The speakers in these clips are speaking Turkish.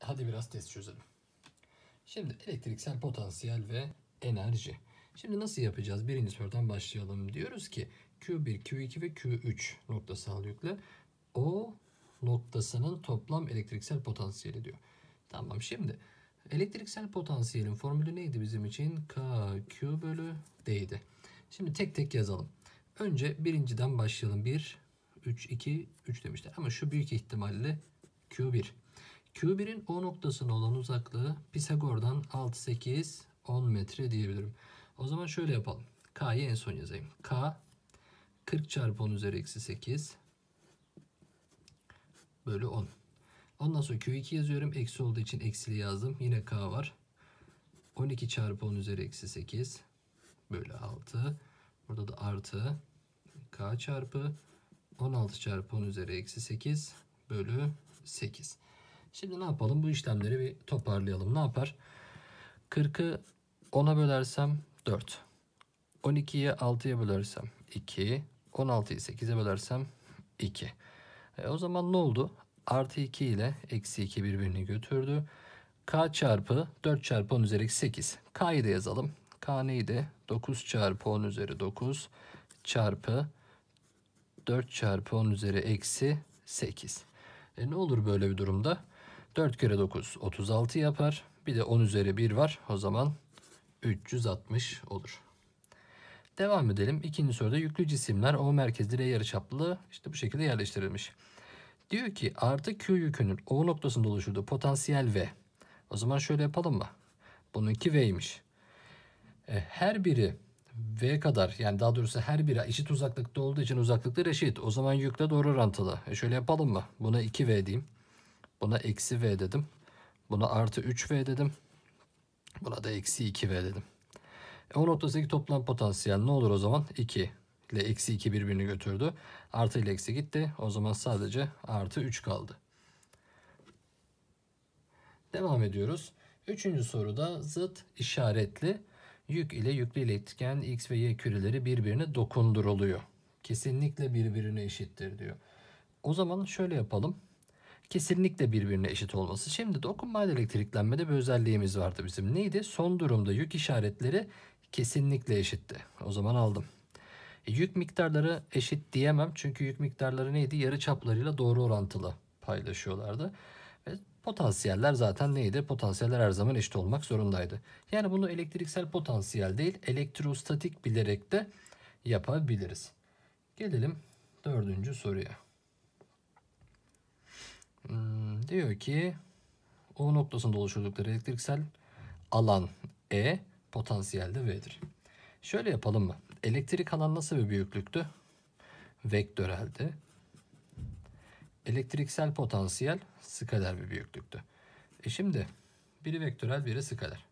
Hadi biraz test çözelim. Şimdi elektriksel potansiyel ve enerji. Şimdi nasıl yapacağız? Birinci sorudan başlayalım. Diyoruz ki Q1, Q2 ve Q3 noktasal yükle o noktasının toplam elektriksel potansiyeli diyor. Tamam şimdi elektriksel potansiyelin formülü neydi bizim için? KQ bölü D'ydi. Şimdi tek tek yazalım. Önce birinciden başlayalım. 1, 3, 2, 3 demişler. Ama şu büyük ihtimalle Q1. Q1'in O noktasına olan uzaklığı Pisagor'dan 6, 8, 10 metre diyebilirim. O zaman şöyle yapalım. K'yı en son yazayım. K 40 çarpı 10 üzeri eksi 8 bölü 10. Ondan sonra Q2 yazıyorum. Eksi olduğu için eksili yazdım. Yine K var. 12 çarpı 10 üzeri eksi 8 bölü 6. Burada da artı K çarpı 16 çarpı 10 üzeri eksi 8 bölü 8. Şimdi ne yapalım? Bu işlemleri bir toparlayalım. Ne yapar? 40'ı 10'a bölersem 4. 12'yi 6'ya bölersem 2. 16'yı 8'e bölersem 2. E, o zaman ne oldu? Artı 2 ile eksi 2 birbirini götürdü. K çarpı 4 çarpı 10 üzeri 8. K'yı da yazalım. K neydi? 9 çarpı 10 üzeri 9 çarpı 4 çarpı 10 üzeri eksi 8. E ne olur böyle bir durumda? 4 kere 9 36 yapar. Bir de 10 üzeri 1 var. O zaman 360 olur. Devam edelim. İkinci soruda yüklü cisimler O merkezli R yarıçaplı işte bu şekilde yerleştirilmiş. Diyor ki artı Q yükünün O noktasında oluşturduğu potansiyel V. O zaman şöyle yapalım mı? Bununki V'ymiş. E, her biri V kadar yani daha doğrusu her biri eşit uzaklıkta olduğu için uzaklıkları eşit. O zaman yükle doğru orantılı. E şöyle yapalım mı? Buna 2V diyeyim. Buna eksi v dedim. Buna artı 3v dedim. Buna da eksi 2v dedim. E, o noktadaki toplam potansiyel ne olur o zaman? 2 ile eksi 2 birbirini götürdü. Artı ile eksi gitti. O zaman sadece artı 3 kaldı. Devam ediyoruz. Üçüncü soruda zıt işaretli yük ile yüklü iletken x ve y küreleri birbirine dokunduruluyor. Kesinlikle birbirine eşittir diyor. O zaman şöyle yapalım kesinlikle birbirine eşit olması. Şimdi dokunmalı elektriklenmede bir özelliğimiz vardı bizim. Neydi? Son durumda yük işaretleri kesinlikle eşitti. O zaman aldım. E, yük miktarları eşit diyemem çünkü yük miktarları neydi? Yarı çaplarıyla doğru orantılı paylaşıyorlardı. Ve potansiyeller zaten neydi? Potansiyeller her zaman eşit olmak zorundaydı. Yani bunu elektriksel potansiyel değil, elektrostatik bilerek de yapabiliriz. Gelelim dördüncü soruya. Hmm, diyor ki O noktasında oluşturdukları elektriksel alan E potansiyelde V'dir. Şöyle yapalım mı? Elektrik alan nasıl bir büyüklüktü? Vektöreldi. Elektriksel potansiyel skaler bir büyüklüktü. E şimdi biri vektörel biri skaler.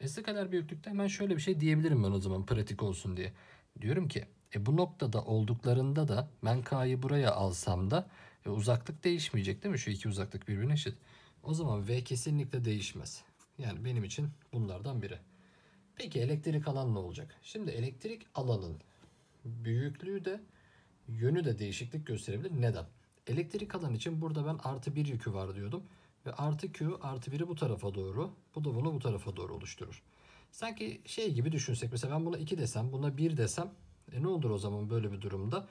E skaler büyüklükte hemen şöyle bir şey diyebilirim ben o zaman pratik olsun diye. Diyorum ki e bu noktada olduklarında da ben K'yı buraya alsam da e, uzaklık değişmeyecek değil mi? Şu iki uzaklık birbirine eşit. O zaman V kesinlikle değişmez. Yani benim için bunlardan biri. Peki elektrik alan ne olacak? Şimdi elektrik alanın büyüklüğü de yönü de değişiklik gösterebilir. Neden? Elektrik alan için burada ben artı bir yükü var diyordum. Ve artı Q artı biri bu tarafa doğru, bu da bunu bu tarafa doğru oluşturur. Sanki şey gibi düşünsek mesela ben buna 2 desem, buna 1 desem e ne olur o zaman böyle bir durumda?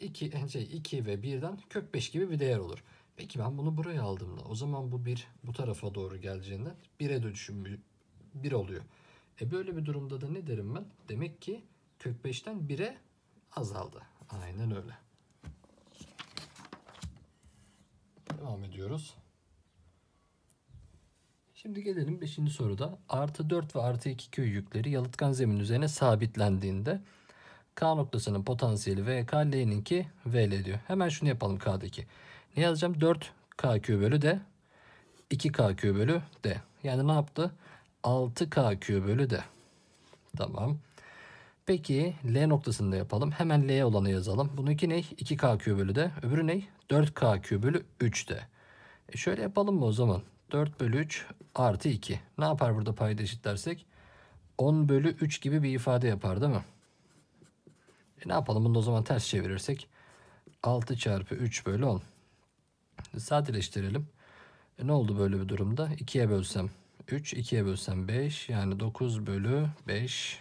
2 şey ve 1'den kök 5 gibi bir değer olur. Peki ben bunu buraya aldığımda o zaman bu 1 bu tarafa doğru geleceğinden 1'e dönüşüm 1 oluyor. E böyle bir durumda da ne derim ben? Demek ki kök 5'ten 1'e azaldı. Aynen öyle. Devam ediyoruz. Şimdi gelelim 5. soruda. Artı 4 ve artı 2 köy yükleri yalıtkan zemin üzerine sabitlendiğinde K noktasının potansiyeli VK, L'ninki VL diyor. Hemen şunu yapalım K'daki. Ne yazacağım? 4KQ bölü D. 2KQ bölü D. Yani ne yaptı? 6KQ bölü D. Tamam. Peki L noktasını da yapalım. Hemen L olanı yazalım. Bununki ne? 2KQ bölü D. Öbürü ne? 4KQ bölü 3D. E şöyle yapalım mı o zaman? 4 bölü 3 artı 2. Ne yapar burada payda eşitlersek? 10 bölü 3 gibi bir ifade yapar değil mi? E ne yapalım bunu da o zaman ters çevirirsek 6 çarpı 3 bölü 10. Sadeleştirelim. E ne oldu böyle bir durumda? 2'ye bölsem 3, 2'ye bölsem 5 yani 9 bölü 5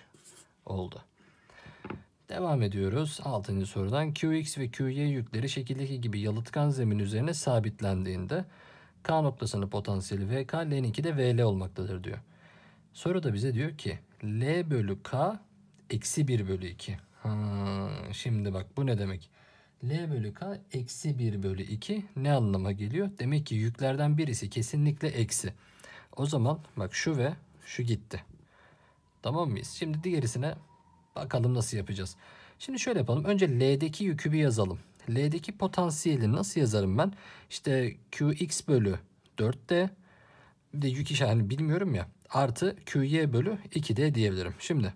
oldu. Devam ediyoruz 6. sorudan. Qx ve Qy yükleri şekildeki gibi yalıtkan zemin üzerine sabitlendiğinde K noktasının potansiyeli VK, L'ninki de VL olmaktadır diyor. Soru da bize diyor ki L bölü K eksi 1 bölü 2. Ha, şimdi bak bu ne demek? L bölü K eksi 1 bölü 2 ne anlama geliyor? Demek ki yüklerden birisi kesinlikle eksi. O zaman bak şu ve şu gitti. Tamam mıyız? Şimdi diğerisine bakalım nasıl yapacağız. Şimdi şöyle yapalım. Önce L'deki yükü bir yazalım. L'deki potansiyeli nasıl yazarım ben? İşte Qx bölü 4D bir de yük işareti hani bilmiyorum ya. Artı Qy bölü 2D diyebilirim. Şimdi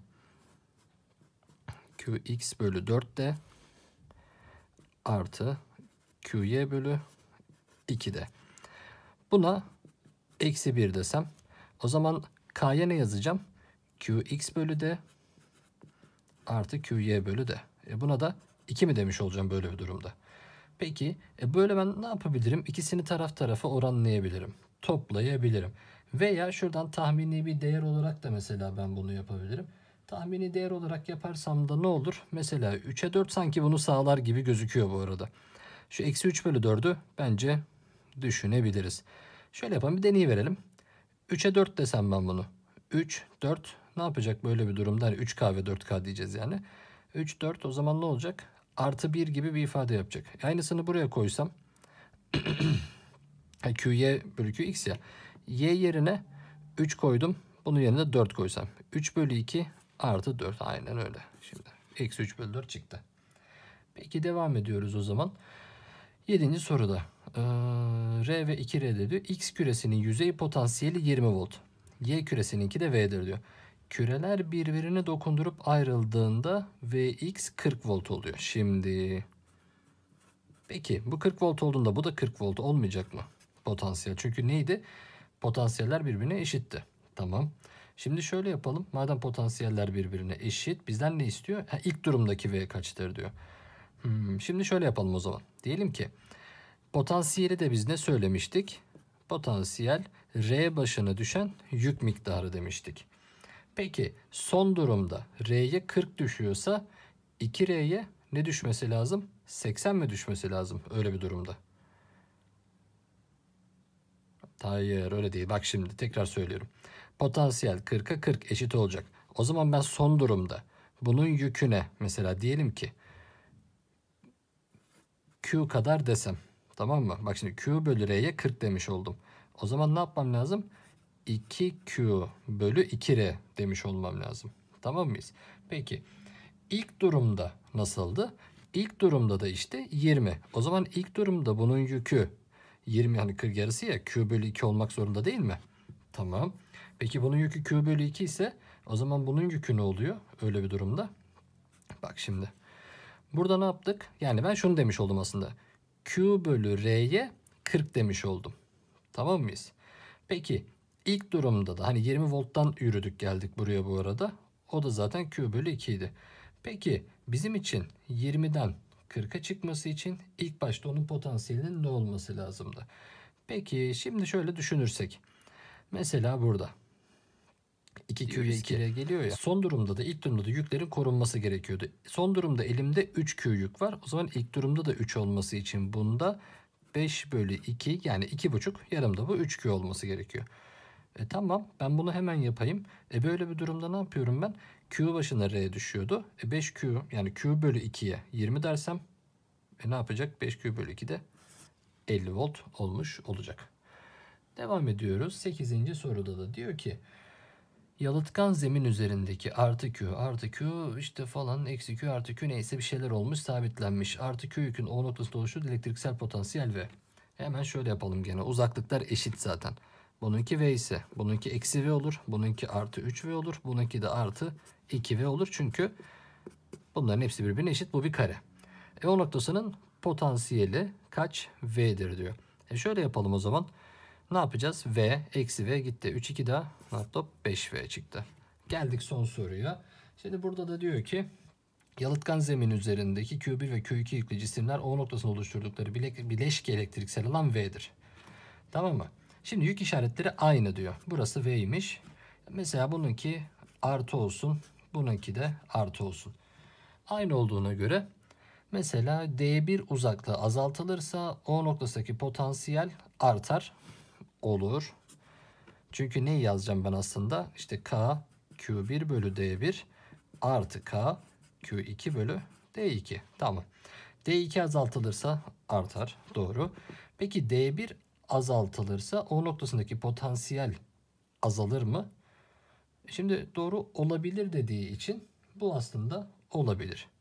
Qx bölü 4 de artı Qy bölü 2 de. Buna eksi 1 desem o zaman K'ya ne yazacağım? Qx bölü de artı Qy bölü de. E buna da 2 mi demiş olacağım böyle bir durumda. Peki e böyle ben ne yapabilirim? İkisini taraf tarafa oranlayabilirim. Toplayabilirim. Veya şuradan tahmini bir değer olarak da mesela ben bunu yapabilirim. Tahmini değer olarak yaparsam da ne olur? Mesela 3'e 4 sanki bunu sağlar gibi gözüküyor bu arada. Şu eksi 3 bölü 4'ü bence düşünebiliriz. Şöyle yapalım bir deneyi verelim. 3'e 4 desem ben bunu. 3, 4 ne yapacak böyle bir durumda? Hani 3K ve 4K diyeceğiz yani. 3, 4 o zaman ne olacak? Artı 1 gibi bir ifade yapacak. E, aynısını buraya koysam. Q'ye bölü Q x ya. Y yerine 3 koydum. Bunun yerine 4 koysam. 3 bölü 2 Artı 4 aynen öyle. Şimdi eksi 3 bölü 4 çıktı. Peki devam ediyoruz o zaman. 7. soruda ee, R ve 2 r diyor. X küresinin yüzey potansiyeli 20 volt. Y küresininki de V'dir diyor. Küreler birbirine dokundurup ayrıldığında Vx 40 volt oluyor. Şimdi peki bu 40 volt olduğunda bu da 40 volt olmayacak mı? Potansiyel. Çünkü neydi? Potansiyeller birbirine eşitti. Tamam. Şimdi şöyle yapalım. Madem potansiyeller birbirine eşit bizden ne istiyor? Ha, ilk durumdaki V kaçtır diyor. Hmm, şimdi şöyle yapalım o zaman. Diyelim ki potansiyeli de biz ne söylemiştik? Potansiyel R başına düşen yük miktarı demiştik. Peki son durumda R'ye 40 düşüyorsa 2R'ye ne düşmesi lazım? 80 mi düşmesi lazım öyle bir durumda? Hayır öyle değil. Bak şimdi tekrar söylüyorum potansiyel 40'a 40 eşit olacak. O zaman ben son durumda bunun yüküne mesela diyelim ki Q kadar desem. Tamam mı? Bak şimdi Q bölü R'ye 40 demiş oldum. O zaman ne yapmam lazım? 2Q bölü 2R demiş olmam lazım. Tamam mıyız? Peki ilk durumda nasıldı? İlk durumda da işte 20. O zaman ilk durumda bunun yükü 20 yani 40 yarısı ya Q bölü 2 olmak zorunda değil mi? Tamam. Peki bunun yükü Q bölü 2 ise o zaman bunun yükü ne oluyor öyle bir durumda? Bak şimdi. Burada ne yaptık? Yani ben şunu demiş oldum aslında. Q bölü R'ye 40 demiş oldum. Tamam mıyız? Peki ilk durumda da hani 20 volttan yürüdük geldik buraya bu arada. O da zaten Q bölü 2 idi. Peki bizim için 20'den 40'a çıkması için ilk başta onun potansiyelinin ne olması lazımdı? Peki şimdi şöyle düşünürsek. Mesela burada 2 Q'ya 2 ile geliyor ya. Son durumda da ilk durumda da yüklerin korunması gerekiyordu. Son durumda elimde 3 Q yük var. O zaman ilk durumda da 3 olması için bunda 5 bölü 2 yani 2,5 yarımda bu 3 Q olması gerekiyor. E tamam ben bunu hemen yapayım. E böyle bir durumda ne yapıyorum ben? Q başına R düşüyordu. E 5Q yani Q bölü 2'ye 20 dersem e ne yapacak? 5Q bölü 2 de 50 volt olmuş olacak. Devam ediyoruz. 8. soruda da diyor ki yalıtkan zemin üzerindeki artı Q, artı Q işte falan eksi Q, artı Q neyse bir şeyler olmuş sabitlenmiş. Artı Q yükün O noktasında oluşturduğu elektriksel potansiyel V. Hemen şöyle yapalım gene. Uzaklıklar eşit zaten. Bununki V ise bununki eksi V olur. Bununki artı 3V olur. Bununki de artı 2V olur. Çünkü bunların hepsi birbirine eşit. Bu bir kare. E o noktasının potansiyeli kaç V'dir diyor. E şöyle yapalım o zaman. Ne yapacağız? V, eksi V gitti. 3, 2 daha. Laptop 5V çıktı. Geldik son soruya. Şimdi burada da diyor ki Yalıtkan zemin üzerindeki Q1 ve Q2 yüklü cisimler O noktasını oluşturdukları bileşik elektriksel alan V'dir. Tamam mı? Şimdi yük işaretleri aynı diyor. Burası V'ymiş. Mesela bununki artı olsun. Bununki de artı olsun. Aynı olduğuna göre mesela D1 uzaklığı azaltılırsa O noktasındaki potansiyel artar olur. Çünkü neyi yazacağım ben aslında? İşte K Q1 bölü D1 artı K Q2 bölü D2. Tamam. D2 azaltılırsa artar. Doğru. Peki D1 azaltılırsa o noktasındaki potansiyel azalır mı? Şimdi doğru olabilir dediği için bu aslında olabilir.